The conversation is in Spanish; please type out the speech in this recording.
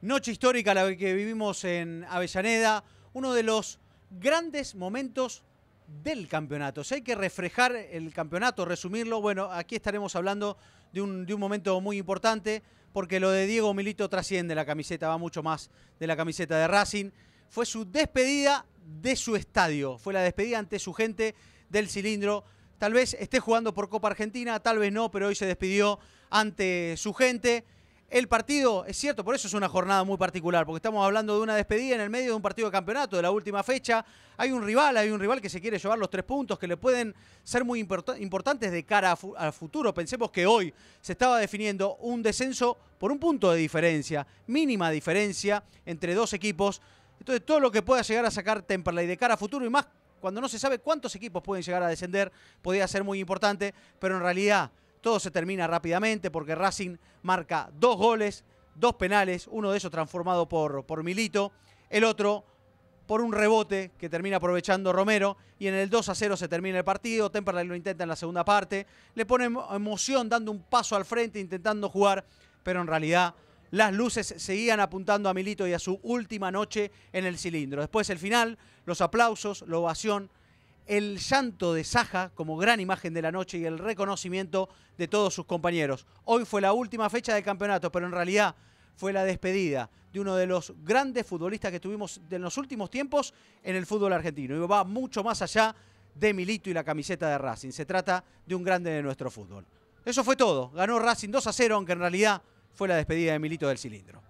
Noche histórica la que vivimos en Avellaneda, uno de los grandes momentos del campeonato. Si hay que reflejar el campeonato, resumirlo, bueno, aquí estaremos hablando de un, de un momento muy importante, porque lo de Diego Milito trasciende la camiseta, va mucho más de la camiseta de Racing. Fue su despedida de su estadio, fue la despedida ante su gente del cilindro. Tal vez esté jugando por Copa Argentina, tal vez no, pero hoy se despidió ante su gente el partido, es cierto, por eso es una jornada muy particular, porque estamos hablando de una despedida en el medio de un partido de campeonato, de la última fecha. Hay un rival, hay un rival que se quiere llevar los tres puntos, que le pueden ser muy importantes de cara al futuro. Pensemos que hoy se estaba definiendo un descenso por un punto de diferencia, mínima diferencia entre dos equipos. Entonces, todo lo que pueda llegar a sacar Temperley de cara a futuro y más cuando no se sabe cuántos equipos pueden llegar a descender, podría ser muy importante, pero en realidad todo se termina rápidamente porque Racing marca dos goles, dos penales, uno de esos transformado por, por Milito, el otro por un rebote que termina aprovechando Romero y en el 2 a 0 se termina el partido, Temperley lo intenta en la segunda parte, le pone emoción dando un paso al frente intentando jugar, pero en realidad las luces seguían apuntando a Milito y a su última noche en el cilindro. Después el final, los aplausos, la ovación el llanto de Saja como gran imagen de la noche y el reconocimiento de todos sus compañeros. Hoy fue la última fecha de campeonato, pero en realidad fue la despedida de uno de los grandes futbolistas que tuvimos en los últimos tiempos en el fútbol argentino. Y va mucho más allá de Milito y la camiseta de Racing. Se trata de un grande de nuestro fútbol. Eso fue todo. Ganó Racing 2 a 0, aunque en realidad fue la despedida de Milito del cilindro.